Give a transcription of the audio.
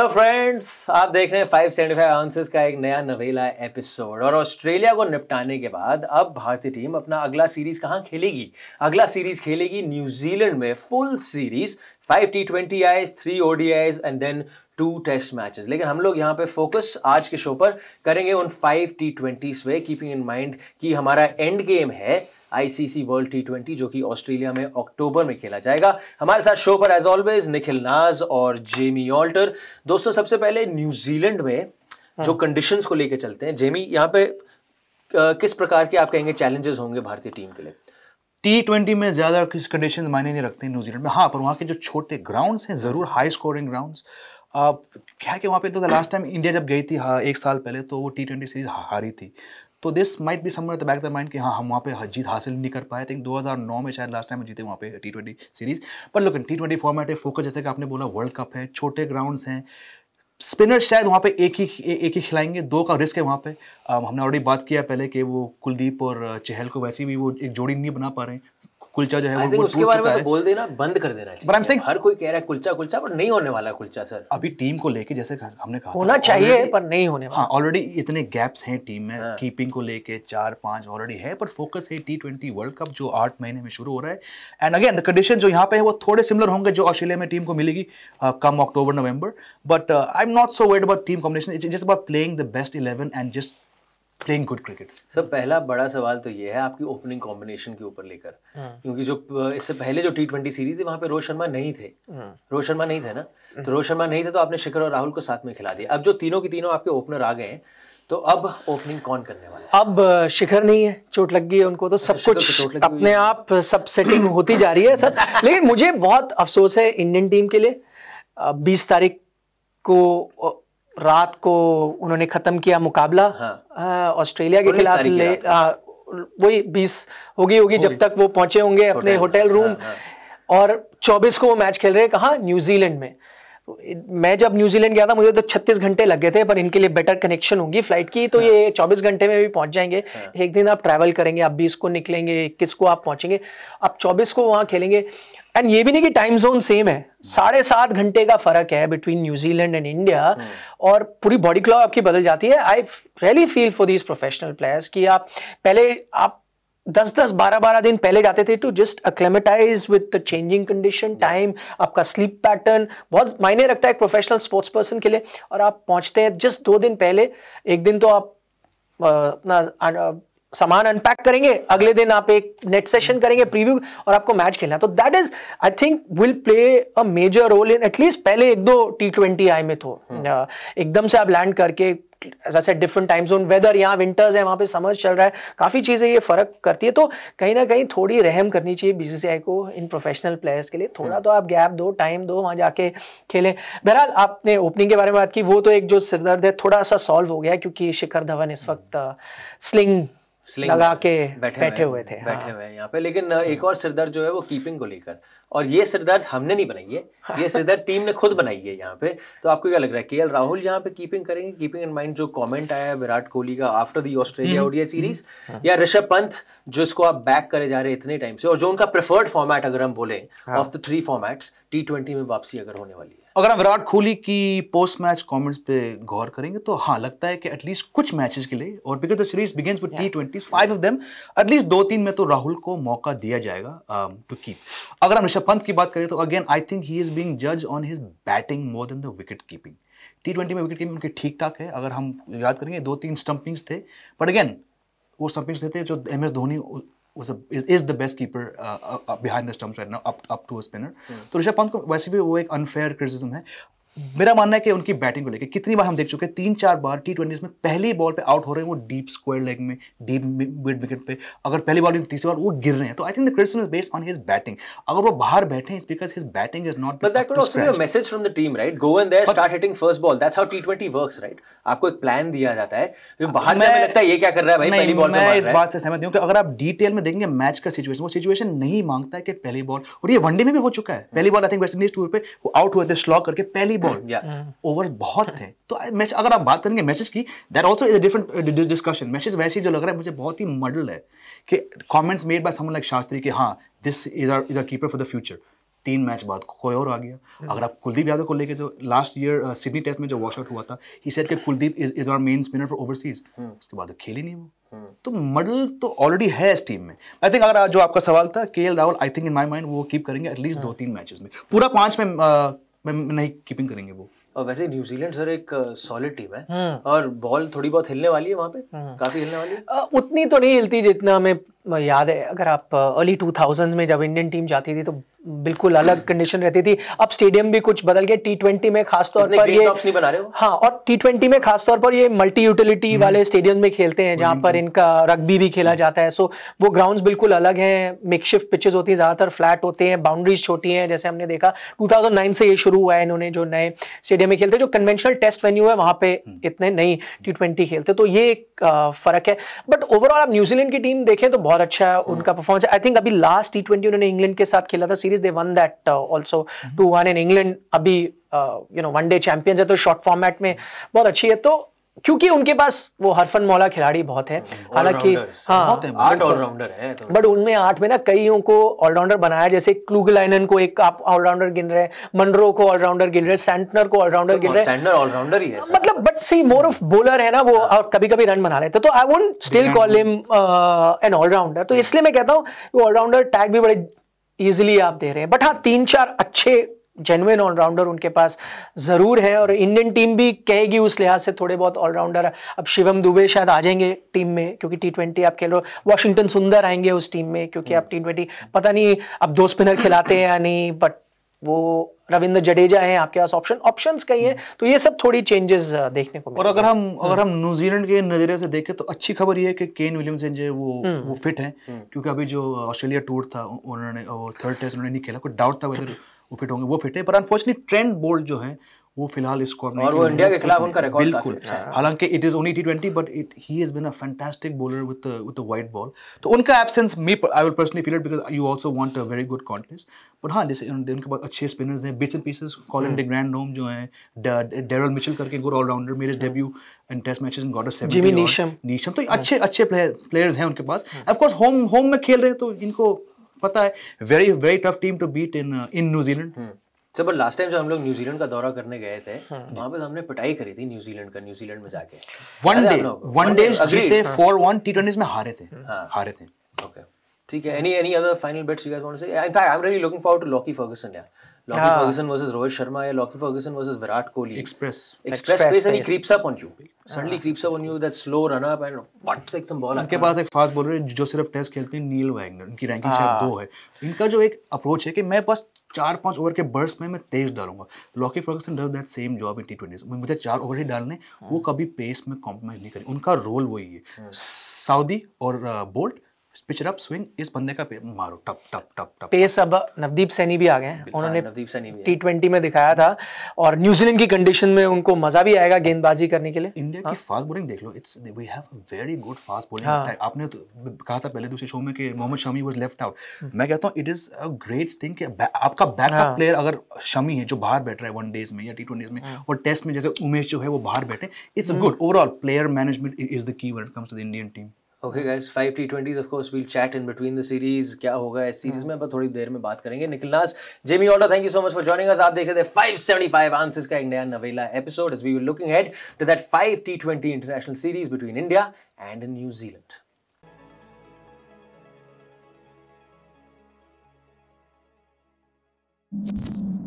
Hello friends आप देख रहे हैं फाइव सेवेंटी फाइव आंसर्स का एक नया नवेला एपिसोड और ऑस्ट्रेलिया को निपटाने के बाद अब भारतीय टीम अपना अगला सीरीज कहाँ खेलेगी अगला सीरीज खेलेगी न्यूजीलैंड में full series five T twenty eyes three ODIs and then to test matches लेकिन हम लोग यहाँ पे फोकस आज के शो पर करेंगे उन फाइव टी ट्वेंटीज पे कीपिंग इन माइंड कि हमारा एंड गेम है आईसीसी वर्ल्ड टी ट्वेंटी जो कि ऑस्ट्रेलिया में अक्टूबर में खेला जाएगा हमारे साथ शो पर एज ऑलवेज निखिल नाज और जेमी ऑल्टर दोस्तों सबसे पहले न्यूजीलैंड में हाँ। जो कंडीशंस को लेकर चलते हैं जेमी यहाँ पे किस प्रकार के आप कहेंगे चैलेंजेस होंगे भारतीय टीम के लिए टी ट्वेंटी में ज़्यादा किस कंडीशन मायने नहीं रखते न्यूजीलैंड में हाँ पर वहाँ के जो छोटे ग्राउंड्स हैं ज़रूर हाई स्कोरिंग ग्राउंड्स आप क्या कि वहाँ पे तो लास्ट टाइम इंडिया जब गई थी हाँ एक साल पहले तो वो टी ट्वेंटी सीरीज हारी थी तो this might be somewhere the back the mind कि हाँ हम वहाँ पे जीत हासिल नहीं कर पाए थिंक 2009 में शायद लास्ट टाइम जीते वहाँ पे टी ट्वेंटी सीरीज पर लेकिन टी ट्वेंटी फॉर्मेट है फोकस जैसे कि आपने बोला वर्ल्ड कप है छोटे ग्राउंड्स हैं स्पिनर शायद वहाँ पे एक ही एक ही खिलाएंगे दो का रिस्क है वहाँ पे um, हमने ऑलरेडी बात किया पहले कि वो कुलदीप और uh, चहल को वैसे भी वो एक जोड़ी नहीं बना पा रहे हैं कुलचा जो है वो उसके बारे में तो बोल देना बंद कर देना बट आई एम सेइंग हर कोई कह रहा है कुलचा कुलचा पर नहीं होने वाला कुलचा सर अभी टीम को लेके जैसे हमने कहा होना चाहिए पर नहीं होने वाला ऑलरेडी हाँ, इतने गैप्स हैं टीम में कीपिंग हाँ। को लेके चार पांच ऑलरेडी है पर फोकस है टी ट्वेंटी वर्ल्ड कप जो आठ महीने में शुरू हो रहा है एंड अगेन द कंडीशन जो यहाँ पे है वो थोड़े सिमिलर होंगे जो ऑस्ट्रेलिया में टीम को मिलेगी come October November but I am not so worried about team combination just about playing the best eleven and just playing good cricket sir पहला बड़ा सवाल तो ये है आपकी ओपनिंग कॉम्बिनेशन के ऊपर लेकर हम्म। क्योंकि जो इससे पहले जो टी ट्वेंटी सीरीज थी वहाँ पे रोहित शर्मा नहीं थे हम्म। रोहित शर्मा नहीं थे ना हम्म। तो रोहित शर्मा नहीं थे तो आपने शिखर और राहुल को साथ में खिला दिया अब जो तीनों के तीनों आपके ओपनर आ गए हैं तो अब ओपनिंग कौन करने वाला है अब शिखर नहीं है चोट लग गई है उनको तो सब तो कुछ अपने आप सब सेटिंग होती जा रही है सर लेकिन मुझे बहुत अफसोस है इंडियन टीम के लिए बीस तारीख को रात को उन्होंने खत्म किया मुकाबला हाँ। ऑस्ट्रेलिया हाँ। के खिलाफ ले वही बीस होगी होगी जब तक वो पहुंचे होंगे अपने होटल रूम हाँ, हाँ। और 24 को वो मैच खेल रहे कहा न्यूजीलैंड में मैं जब न्यूजीलैंड गया था मुझे तो 36 घंटे लग गए थे पर इनके लिए बेटर कनेक्शन होगी फ्लाइट की तो ये 24 घंटे में भी पहुंच जाएंगे एक दिन आप ट्रैवल करेंगे आप 20 को निकलेंगे 21 को आप पहुंचेंगे आप 24 को वहाँ खेलेंगे एंड ये भी नहीं कि टाइम जोन सेम है साढ़े सात घंटे का फर्क है बिटवीन न्यूजीलैंड एंड इंडिया और पूरी बॉडी क्लॉक आपकी बदल जाती है I really feel for these professional players कि आप पहले आप दस दस बारह बारह दिन पहले जाते थे to just acclimatize with the changing condition time आपका स्लीप पैटर्न बहुत मायने रखता है एक प्रोफेशनल स्पोर्ट्स पर्सन के लिए और आप पहुंचते हैं जस्ट दो दिन पहले एक दिन तो आप अपना सामान अनपैक करेंगे अगले दिन आप एक नेट सेशन करेंगे प्रीव्यू और आपको मैच खेलना तो that is I think will play a major role in at least पहले एक दो टी ट्वेंटी आई में तो एकदम से आप लैंड करके डिफरेंट टाइम जोन वेदर यहाँ विंटर्स है वहां पे समर चल रहा है काफ़ी चीज़ें ये फ़र्क करती है तो कहीं ना कहीं थोड़ी रहम करनी चाहिए बीसीसीआई को इन प्रोफेशनल प्लेयर्स के लिए थोड़ा हम्म। तो आप गैप दो टाइम दो वहां जाके खेलें बहरहाल आपने ओपनिंग के बारे में बात की वो तो एक जो सिरदर्द है थोड़ा सा सॉल्व हो गया क्योंकि शिखर धवन इस वक्त स्लिंग लगा के बैठे, बैठे हुए थे बैठे हाँ। हुए हैं यहाँ पे लेकिन एक हाँ। और सिरदर्द जो है वो कीपिंग को लेकर और ये सिरदर्द हमने नहीं बनाई है ये सिरदर्द टीम ने खुद बनाई है यहाँ पे तो आपको क्या लग रहा है के राहुल यहाँ पे कीपिंग करेंगे कीपिंग इन माइंड जो कमेंट आया है विराट कोहली का after the Australia hmm, ODI hmm, series हाँ। या ऋषभ पंत जिसको आप बैक करे जा रहे हैं इतने टाइम से और जो उनका प्रेफर्ड फॉर्मेट अगर हम बोले of the three formats T में वापसी अगर होने वाली है अगर हम विराट कोहली की पोस्ट मैच कमेंट्स पे गौर करेंगे तो हाँ लगता है कि एटलीस्ट कुछ मैचेस के लिए और because the series begins with T twenty five of them at least दो तीन में तो राहुल को मौका दिया जाएगा टू um, कीप अगर हम ऋषभ पंत की बात करें तो again I think he is being जज on his batting more than the wicket keeping T twenty में विकेट कीपिंग उनकी ठीक ठाक है अगर हम याद करेंगे दो तीन स्टम्पिंग्स थे बट अगेन वो स्टम्पिंग्स थे जो M S Dhoni was a, is, is the best keeper uh, uh, behind the stumps right now, up up to a spinner. mm. तो ऋषभ पंत को वैसे भी वो एक अनफेयर क्रिटिसिज्म है मेरा मानना है कि उनकी बैटिंग को लेकर कितनी बार हम देख चुके हैं तीन चार बार टी ट्वेंटी में पहली बॉल पे आउट हो रहे हैं वो डीप स्क्वायर लेग में डीप मिड विकेट पे अगर पहली बॉल तीसरी बार वो गिर रहे हैं तो I think the criticism is based on his batting अगर वो बाहर बैठे हैं because his batting is not but that could also be a message from the team right go and there start hitting first ball that's how T twenty works right आपको एक plan दिया जाता है जो बाहर से हमें लगता है ये क्या कर रहा है भाई पहली बॉल मैं इस बात से सहमत हूं कि अगर आप डिटेल में देखेंगे मैच का सिचुएशन वो सिचुएशन नहीं मांगता है कि पहली बॉल और ये वनडे में भी हो चुका है पहली ball I think West Indies tour पे वो आउट हुए थे स्लॉक करके पहली रिबॉर्न या ओवर बहुत थे तो अगर आप बात करेंगे मैसेज की that also is a different discussion message वैसे ही जो लग रहा है मुझे बहुत ही मॉडल है कि comments made by someone like Shastri कि हाँ this is our is our keeper for the future तीन मैच बाद कोई और आ गया mm. अगर आप कुलदीप यादव को लेके जो लास्ट ईयर सिडनी टेस्ट में जो वॉशआउट हुआ था ही सेड कि Kuldeep is is our main spinner for overseas उसके बाद खेल ही नहीं वो mm. तो मडल तो ऑलरेडी है इस टीम में आई थिंक अगर जो आपका सवाल था K L Rahul I think in my mind वो कीप करेंगे एटलीस्ट दो तीन मैचेस में पूरा पांच में uh, मैं नहीं कीपिंग करेंगे वो और वैसे न्यूजीलैंड सर एक सॉलिड uh, टीम है हम्म। और बॉल थोड़ी बहुत हिलने वाली है वहाँ पे हम्म। काफी हिलने वाली है उतनी तो नहीं हिलती जितना हमें याद है अगर आप अर्ली टू थाउजेंड में जब इंडियन टीम जाती थी तो बिल्कुल अलग कंडीशन रहती थी अब स्टेडियम भी कुछ बदल गया टी ट्वेंटी में खासतौर पर ये नहीं बना रहे हो हाँ और टी ट्वेंटी में खासतौर पर ये मल्टी हम्म। यूटिलिटी वाले स्टेडियम में खेलते हैं जहाँ पर इनका रग्बी भी खेला हम्म। जाता है सो वो ग्राउंड बिल्कुल अलग हैं मिक्सिफ पिचेस होती है ज़्यादातर फ्लैट होते हैं बाउंड्रीज छोटी हैं जैसे हमने देखा टू से ये शुरू हुआ है इन्होंने जो नए स्टेडियम में खेलते जो कन्वेंशनल टेस्ट वेन्यू है वहाँ पे हम्म। इतने नई टी खेलते तो ये एक फ़र्क है बट ओवरऑल आप न्यूजीलैंड की टीम देखें तो बहुत अच्छा हम्म। है उनका परफॉर्मेंस आई थिंक अभी लास्ट टी ट्वेंटी उन्होंने इंग्लैंड के साथ खेला था series they won that also two one in England अभी यू नो वनडे चैंपियंस है तो शॉर्ट फॉर्मेट में हम्म। बहुत अच्छी है तो क्योंकि उनके पास वो हरफन मौला खिलाड़ी बहुत है mm-hmm. हालांकि हाँ आठ ऑलराउंडर है तो। बट उनमें आठ में ना कईयों को ऑलराउंडर बनाया जैसे क्लूगलाइनन को एक आप ऑलराउंडर गिन रहे हैं मनरो को ऑलराउंडर गिन रहे हैं सेंटनर को ऑलराउंडर तो गिन रहे हैं ऑलराउंडर ही है मतलब but see more of bowler है ना वो और हाँ। कभी कभी रन बना रहे थे तो I would still call him an all rounder तो mm-hmm. इसलिए मैं कहता हूँ ऑलराउंडर टैग भी बड़े इजिली आप दे रहे हैं बट हाँ तीन चार अच्छे जेनुइन ऑलराउंडर उनके पास ज़रूर है और इंडियन टीम भी कहेगी उस लिहाज से थोड़े बहुत ऑलराउंडर अब शिवम दुबे शायद आ जाएंगे टीम में क्योंकि टी ट्वेंटी आप खेल रहे हो वॉशिंगटन सुंदर आएंगे उस टीम में क्योंकि आप टी hmm. ट्वेंटी पता नहीं अब दो स्पिनर खिलाते हैं या नहीं बट वो रविंद्र जडेजा है आपके पास ऑप्शन ऑप्शन कई हैं hmm. तो ये सब थोड़ी चेंजेस देखने को और अगर हम अगर hmm. हम न्यूजीलैंड के नजरिए से देखें तो अच्छी खबर ये है कि केन विलियमसन जो वो वो फिट हैं क्योंकि अभी जो ऑस्ट्रेलिया टूर था उन्होंने थर्ड टेस्ट उन्होंने नहीं खेला कोई डाउट था वेदर वो फिट होंगे वो फिट है पर अनफॉर्चुनेटली ट्रेंड बोल्ड जो है वो फिलहाल इसको और वो इंडिया के खिलाफ उनका रिकॉर्ड बिल्कुल अच्छा हालांकि it is only T twenty but it he is been a fantastic bowler with with a white ball तो उनका एब्सेंस मे I will personally feel it because you also want a very good contest but हाँ जैसे उनके पास अच्छे spinners हैं bits and pieces Colin de Grandhomme जो है डेरल मिचल करके गुड ऑलराउंडर मेरे debut and test matches in गॉडर सेवन नीशम नीशम तो हाँ। अच्छे अच्छे प्लेयर्स हैं उनके पास ऑफ होम होम में खेल रहे हैं तो इनको पता है very very tough team to beat in in New Zealand सर पर लास्ट टाइम जब हम लोग न्यूजीलैंड का दौरा करने गए थे हाँ। वहां पे तो हमने पिटाई करी थी न्यूजीलैंड का न्यूजीलैंड में जाके वन डे वन डे जीते 4-1 टी20s में हारे थे हाँ। हारे थे ओके ठीक है any any other final bets you guys want to say in fact I am really looking forward to Lockie Ferguson यार हाँ। रोहित शर्मा या विराट कोहली हाँ। जो सिर्फ टेस्ट खेलते हैं नील वैगनर उनकी रैंकिंग शायद हाँ। दो है इनका जो एक अप्रोच है की मैं बस चार पांच ओवर के बर्स में मैं तेज डालूंगा Lockie Ferguson does that same job in T twenty मुझे चार ओवर ही डालने वो कभी पेस में कॉम्प्रोमाइज नहीं करे उनका रोल वही है साउदी और Boult uh, pitcher up swing इस बंदे का मारो टप टप टप टप पेस अब नवदीप सैनी भी आ गए हैं उन्होंने नवदीप सैनी टी ट्वेंटी में दिखाया था और न्यूजीलैंड की कंडीशन में उनको मजा भी आएगा गेंदबाजी करने के लिए इंडिया हाँ? की फास्ट बोलिंग देख लो it's we have very good fast bowling आपने तो कहा था पहले दूसरे शो में कि Mohammed Shami was left out मैं कहता हूँ it is a great thing कि आपका बैकअप प्लेयर हाँ। अगर शमी है जो बाहर बैठ रहा है वन डेज में या टी ट्वेंटी में हाँ। और टेस्ट में जैसे उमेश जो है वो बाहर बैठे it's good overall player management is the key word comes to the Indian team okay guys five T twenties of course we'll chat in between the series क्या होगा इस सीरीज में hmm. पर थोड़ी देर में बात करेंगे Nikhil Naz Jamie Alter thank you so much for joining us आप देख रहे थे 575 आंसर्स का एक नया नवेला episode as we were looking head to that 5 टी20 international series between India and New Zealand you